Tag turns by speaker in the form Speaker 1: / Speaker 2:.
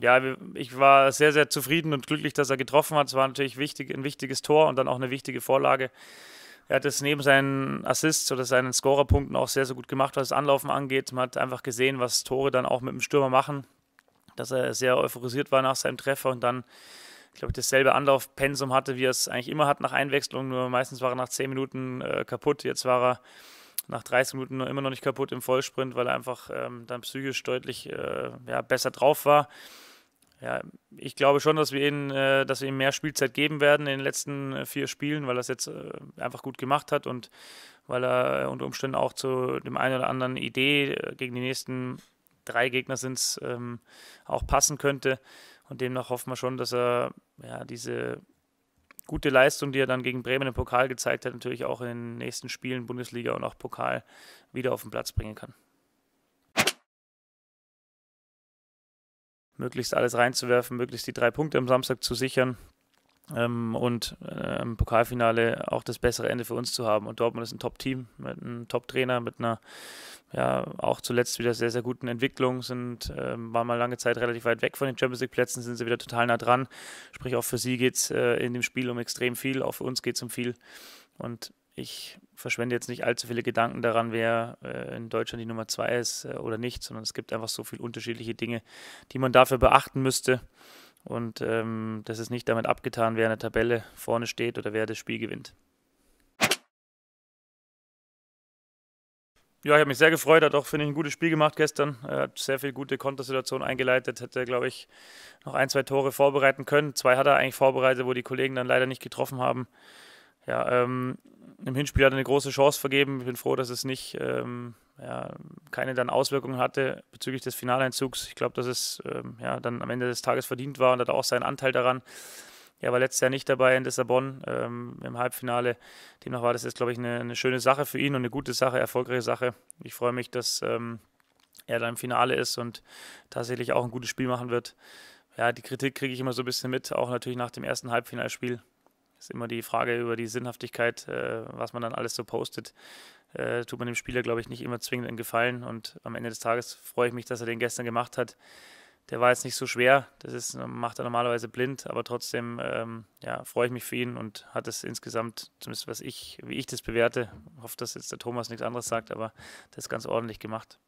Speaker 1: ja, ich war sehr, sehr zufrieden und glücklich, dass er getroffen hat. Es war natürlich wichtig, ein wichtiges Tor und dann auch eine wichtige Vorlage. Er hat es neben seinen Assists oder seinen Scorerpunkten auch sehr, sehr gut gemacht, was das Anlaufen angeht. Man hat einfach gesehen, was Tore dann auch mit dem Stürmer machen, dass er sehr euphorisiert war nach seinem Treffer und dann, ich glaube, dasselbe Anlaufpensum hatte, wie er es eigentlich immer hat nach Einwechslung. Nur meistens war er nach 10 Minuten äh, kaputt. Jetzt war er nach 30 Minuten immer noch nicht kaputt im Vollsprint, weil er einfach ähm, dann psychisch deutlich äh, ja, besser drauf war. Ja, ich glaube schon, dass wir, ihn, äh, dass ihm mehr Spielzeit geben werden in den letzten äh, vier Spielen, weil er es jetzt äh, einfach gut gemacht hat und weil er unter Umständen auch zu dem einen oder anderen Idee gegen die nächsten drei Gegner sind es ähm, auch passen könnte. Und demnach hoffen wir schon, dass er ja, diese gute Leistung, die er dann gegen Bremen im Pokal gezeigt hat, natürlich auch in den nächsten Spielen Bundesliga und auch Pokal wieder auf den Platz bringen kann. möglichst alles reinzuwerfen, möglichst die drei Punkte am Samstag zu sichern ähm, und äh, im Pokalfinale auch das bessere Ende für uns zu haben. Und Dortmund ist ein Top-Team mit einem Top-Trainer, mit einer ja auch zuletzt wieder sehr, sehr guten Entwicklung, sind, äh, waren mal lange Zeit relativ weit weg von den Champions League-Plätzen, sind sie wieder total nah dran. Sprich, auch für sie geht es äh, in dem Spiel um extrem viel, auch für uns geht es um viel. Und ich verschwende jetzt nicht allzu viele Gedanken daran, wer äh, in Deutschland die Nummer zwei ist äh, oder nicht, sondern es gibt einfach so viele unterschiedliche Dinge, die man dafür beachten müsste. Und ähm, das ist nicht damit abgetan, wer in der Tabelle vorne steht oder wer das Spiel gewinnt. Ja, ich habe mich sehr gefreut, hat auch, finde ich, ein gutes Spiel gemacht gestern. Er hat sehr viele gute Kontersituationen eingeleitet, hätte, glaube ich, noch ein, zwei Tore vorbereiten können. Zwei hat er eigentlich vorbereitet, wo die Kollegen dann leider nicht getroffen haben. Ja, ähm, im Hinspiel hat er eine große Chance vergeben. Ich bin froh, dass es nicht ähm, ja, keine dann Auswirkungen hatte bezüglich des Finaleinzugs. Ich glaube, dass es ähm, ja, dann am Ende des Tages verdient war und hat auch seinen Anteil daran. Er war letztes Jahr nicht dabei in Lissabon ähm, im Halbfinale. Demnach war das jetzt, glaube ich, eine, eine, schöne Sache für ihn und eine gute Sache, erfolgreiche Sache. Ich freue mich, dass ähm, er dann im Finale ist und tatsächlich auch ein gutes Spiel machen wird. Ja, die Kritik kriege ich immer so ein bisschen mit, auch natürlich nach dem ersten Halbfinalspiel. Ist immer die Frage über die Sinnhaftigkeit, äh, was man dann alles so postet. Äh, tut man dem Spieler, glaube ich, nicht immer zwingend einen Gefallen. Und am Ende des Tages freue ich mich, dass er den gestern gemacht hat. Der war jetzt nicht so schwer. Das ist, macht er normalerweise blind, aber trotzdem ähm, ja, freue ich mich für ihn und hat es insgesamt, zumindest was ich, wie ich das bewerte, hoffe, dass jetzt der Thomas nichts anderes sagt, aber das ist ganz ordentlich gemacht.